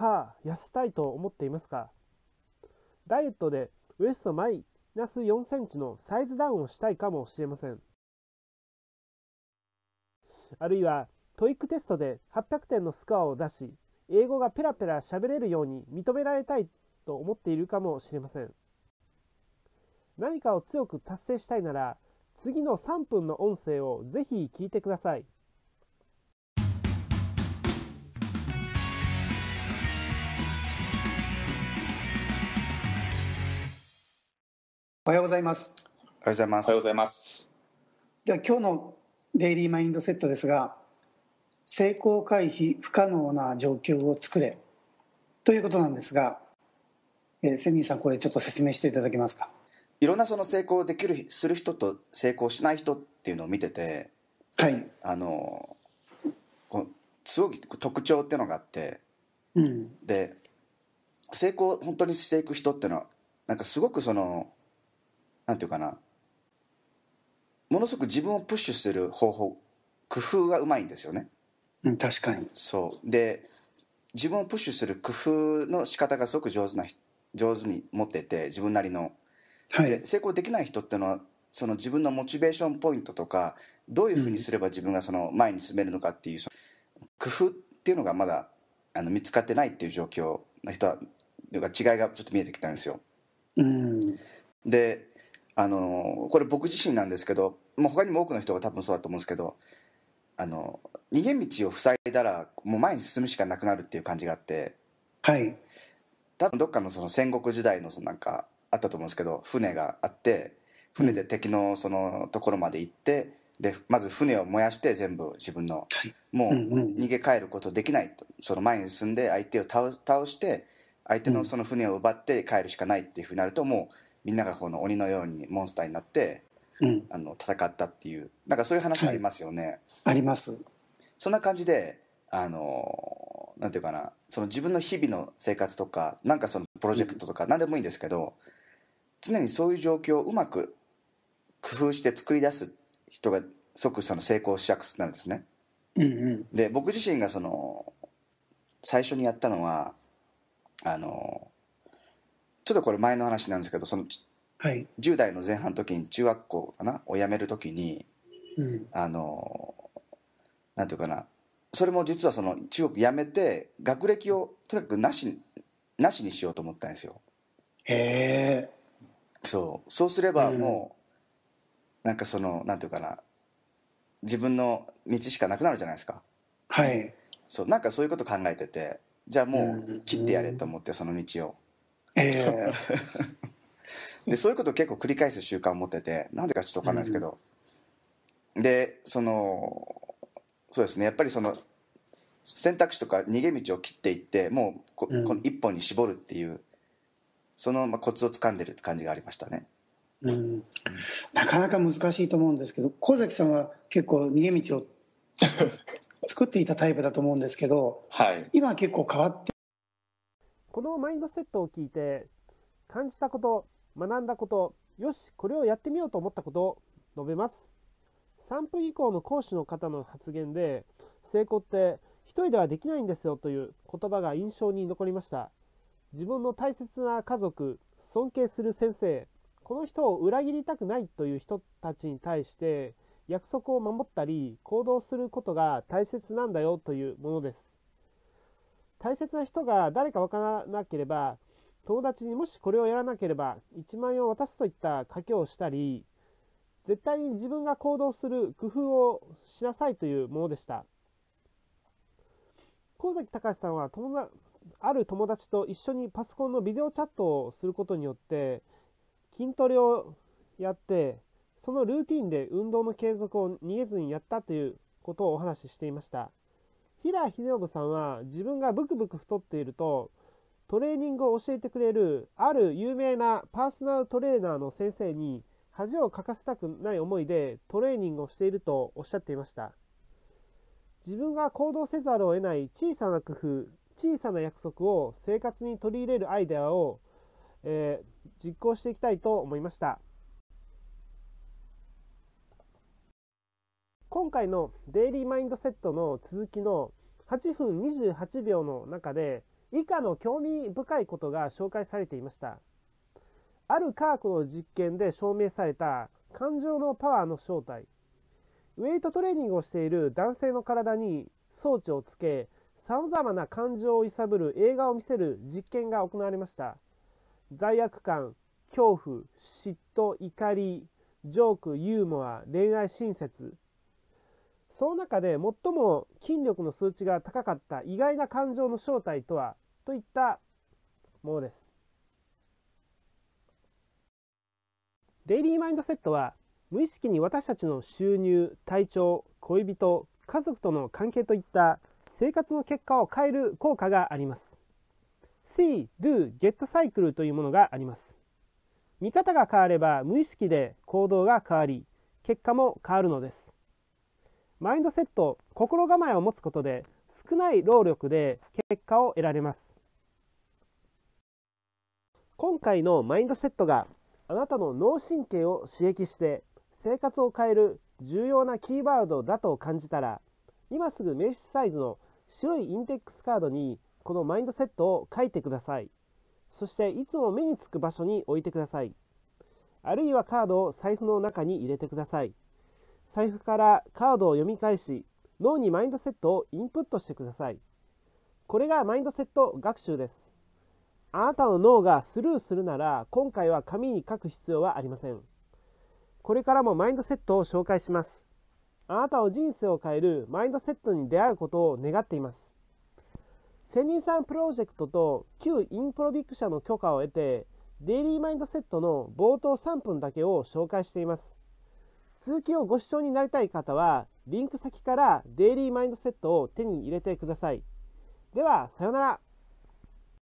はあ、痩せたいと思っていますかダイエットでウエストマイナス4センチのサイズダウンをしたいかもしれません。あるいは、トイックテストで800点のスコアを出し、英語がペラペラ喋れるように認められたいと思っているかもしれません。何かを強く達成したいなら、次の3分の音声をぜひ聞いてください。おはようございますおはようございますおはようございますでは今日のデイリーマインドセットですが成功回避不可能な状況を作れということなんですが、えー、セミーさんこれちょっと説明していただけますかいろんなその成功できるする人と成功しない人っていうのを見ててはいあのすごく特徴っていうのがあって、うん、で成功本当にしていく人っていうのはなんかすごくそのなんていうかなものすごく自分をプッシュする方法工夫がうまいんですよね。うん、確かにそうで自分をプッシュする工夫の仕方がすごく上手な上手に持ってて自分なりの。はい、成功できない人っていうのはその自分のモチベーションポイントとかどういうふうにすれば自分がその前に進めるのかっていう、うん、工夫っていうのがまだあの見つかってないっていう状況の人は違いがちょっと見えてきたんですよ。うん、であのこれ僕自身なんですけど、もう他にも多くの人が多分そうだと思うんですけどあの逃げ道を塞いだらもう前に進むしかなくなるっていう感じがあってはい多分どっかのその戦国時代のそのなんかあったと思うんですけど船があって船で敵のそのところまで行って、でまず船を燃やして全部自分の、もう逃げ帰ることできないとその前に進んで相手を倒して相手のその船を奪って帰るしかないっていうふうになるともうみんながこの鬼のようにモンスターになって、うん、あの戦ったっていうなんかそういう話ありますよね、はい、ありますそんな感じであのなんていうかなその自分の日々の生活とかなんかそのプロジェクトとか何でもいいんですけど、うん、常にそういう状況をうまく工夫して作り出す人が即その成功しやすくなるんですね。うんうん、で僕自身がその最初にやったのはあのちょっとこれ前の話なんですけどその、はい、10代の前半の時に中学校かなを辞める時に、うん、あのなんていうかなそれも実はその中国辞めて学歴をとにかくなしなしにしようと思ったんですよ。へえ。そうそうすればもう、うん、なんかそのなんていうかな自分の道しかなくなるじゃないですか。はい。そうなんかそういうこと考えててじゃあもう切ってやれと思ってその道を。えー、でそういうことを結構繰り返す習慣を持っててなんでかちょっと分かんないですけど、うん、でそのそうですねやっぱりその選択肢とか逃げ道を切っていってもうこうん、この一本に絞るっていうそのまあコツをつかんでるって感じがありましたね。うん、なかなか難しいと思うんですけど神崎さんは結構逃げ道を 作っていたタイプだと思うんですけど、はい、今結構変わってこのマインドセットを聞いて感じたこと学んだことよしこれをやってみようと思ったことを述べます3分以降の講師の方の発言で成功って一人ではできないんですよという言葉が印象に残りました自分の大切な家族尊敬する先生この人を裏切りたくないという人たちに対して約束を守ったり行動することが大切なんだよというものです大切な人が誰かわからなければ、友達にもしこれをやらなければ1万円を渡すといった賭けをしたり、絶対に自分が行動する工夫をしなさいというものでした。神崎隆さんは友達ある友達と一緒にパソコンのビデオチャットをすることによって筋トレをやってそのルーティンで運動の継続を逃げずにやったということをお話ししていました。平秀信さんは自分がブクブク太っているとトレーニングを教えてくれるある有名なパーソナルトレーナーの先生に恥をかかせたくない思いでトレーニングをしているとおっしゃっていました自分が行動せざるを得ない小さな工夫小さな約束を生活に取り入れるアイデアを、えー、実行していきたいと思いました今回のデイリーマインドセットの続きの8分28秒の中で以下の興味深いことが紹介されていました。ある科学の実験で証明された感情のパワーの正体。ウェイトトレーニングをしている男性の体に装置をつけ、さまざまな感情を揺さぶる映画を見せる実験が行われました。罪悪感、恐怖、嫉妬、怒り、ジョーク、ユーモア、恋愛親切、その中で最も筋力の数値が高かった意外な感情の正体とはといったものですデイリーマインドセットは無意識に私たちの収入体調恋人家族との関係といった生活の結果を変える効果があります See, Do, Get サイクルというものがあります見方が変われば無意識で行動が変わり結果も変わるのですマインドセット心構えを持つことで少ない労力で結果を得られます今回のマインドセットがあなたの脳神経を刺激して生活を変える重要なキーワードだと感じたら今すぐ名刺サイズの白いインテックスカードにこのマインドセットを書いてくださいそしていつも目につく場所に置いてくださいあるいはカードを財布の中に入れてください財布からカードを読み返し脳にマインドセットをインプットしてくださいこれがマインドセット学習ですあなたの脳がスルーするなら今回は紙に書く必要はありませんこれからもマインドセットを紹介しますあなたの人生を変えるマインドセットに出会うことを願っています千人さんプロジェクトと旧インプロビック社の許可を得てデイリーマインドセットの冒頭3分だけを紹介しています続きをご視聴になりたい方は、リンク先からデイリーマインドセットを手に入れてください。では、さようなら。